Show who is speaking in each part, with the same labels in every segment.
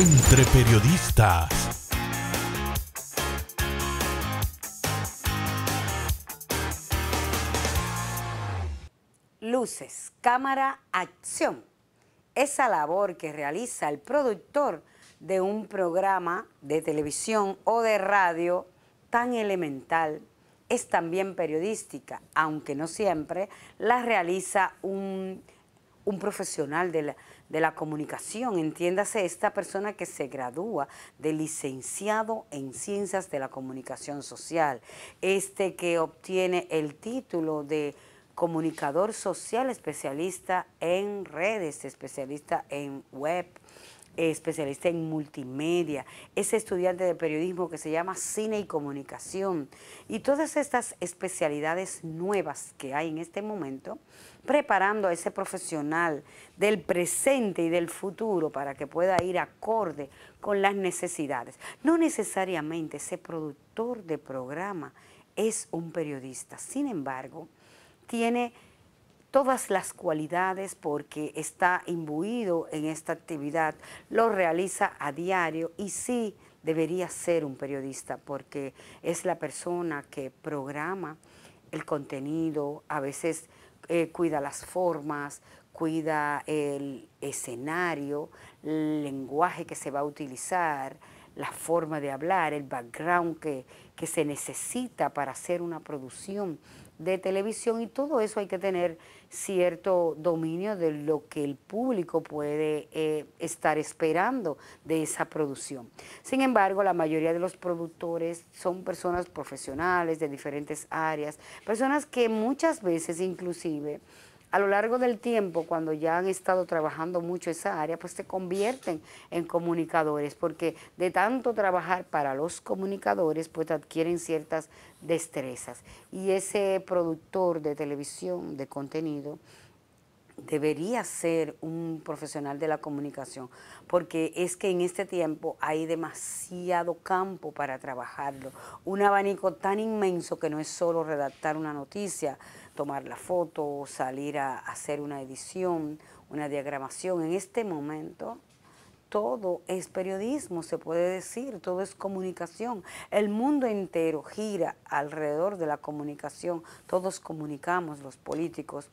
Speaker 1: entre periodistas. Luces, cámara, acción. Esa labor que realiza el productor de un programa de televisión o de radio tan elemental es también periodística, aunque no siempre la realiza un un profesional de la, comunicación, entiéndase, esta persona que se gradúa de licenciado en ciencias de la comunicación social, este que obtiene el título de comunicador social, especialista en redes, especialista en web, especialista en multimedia, ese estudiante de periodismo que se llama cine y comunicación. Y todas estas especialidades nuevas que hay en este momento, preparando a ese profesional del presente y del futuro para que pueda ir acorde con las necesidades. No necesariamente ese productor de programa es un periodista, sin embargo, tiene todas las cualidades porque está imbuido en esta actividad, lo realiza a diario y sí debería ser un periodista porque es la persona que programa el contenido, a veces eh, cuida las formas, cuida el escenario, el lenguaje que se va a utilizar, la forma de hablar, el background que, que se necesita para hacer una producción de televisión y todo eso hay que tener cierto dominio de lo que el público puede eh, estar esperando de esa producción. Sin embargo, la mayoría de los productores son personas profesionales de diferentes áreas, personas que muchas veces inclusive a lo largo del tiempo, cuando ya han estado trabajando mucho esa área, pues se convierten en comunicadores, porque de tanto trabajar para los comunicadores, pues adquieren ciertas destrezas. Y ese productor de televisión, de contenido, debería ser un profesional de la comunicación, porque es que en este tiempo hay demasiado campo para trabajarlo, un abanico tan inmenso que no es solo redactar una noticia, tomar la foto, salir a hacer una edición, una diagramación. En este momento todo es periodismo, se puede decir, todo es comunicación. El mundo entero gira alrededor de la comunicación, todos comunicamos, los políticos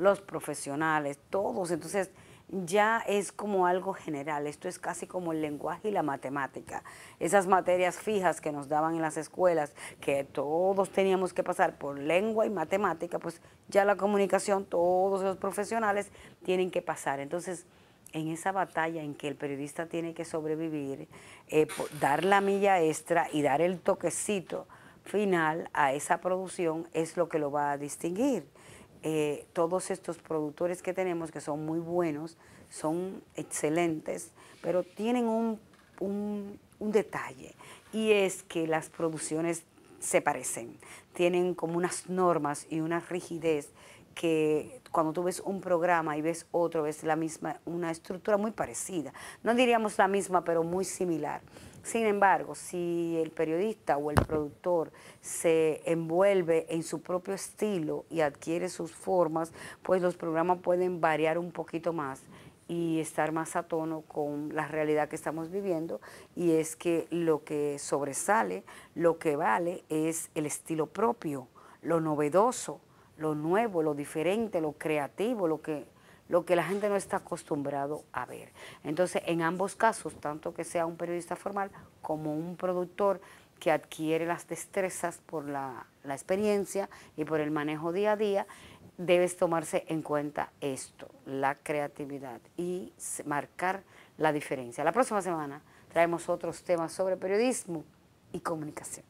Speaker 1: los profesionales, todos. Entonces ya es como algo general, esto es casi como el lenguaje y la matemática. Esas materias fijas que nos daban en las escuelas, que todos teníamos que pasar por lengua y matemática, pues ya la comunicación, todos los profesionales tienen que pasar. Entonces, en esa batalla en que el periodista tiene que sobrevivir, eh, dar la milla extra y dar el toquecito final a esa producción es lo que lo va a distinguir. Eh, todos estos productores que tenemos, que son muy buenos, son excelentes, pero tienen un, un, un detalle y es que las producciones se parecen, tienen como unas normas y una rigidez que cuando tú ves un programa y ves otro, ves la misma, una estructura muy parecida. No diríamos la misma, pero muy similar. Sin embargo, si el periodista o el productor se envuelve en su propio estilo y adquiere sus formas, pues los programas pueden variar un poquito más y estar más a tono con la realidad que estamos viviendo y es que lo que sobresale, lo que vale es el estilo propio, lo novedoso, lo nuevo, lo diferente, lo creativo, lo que lo que la gente no está acostumbrado a ver. Entonces, en ambos casos, tanto que sea un periodista formal como un productor que adquiere las destrezas por la, la experiencia y por el manejo día a día, debes tomarse en cuenta esto, la creatividad y marcar la diferencia. La próxima semana traemos otros temas sobre periodismo y comunicación.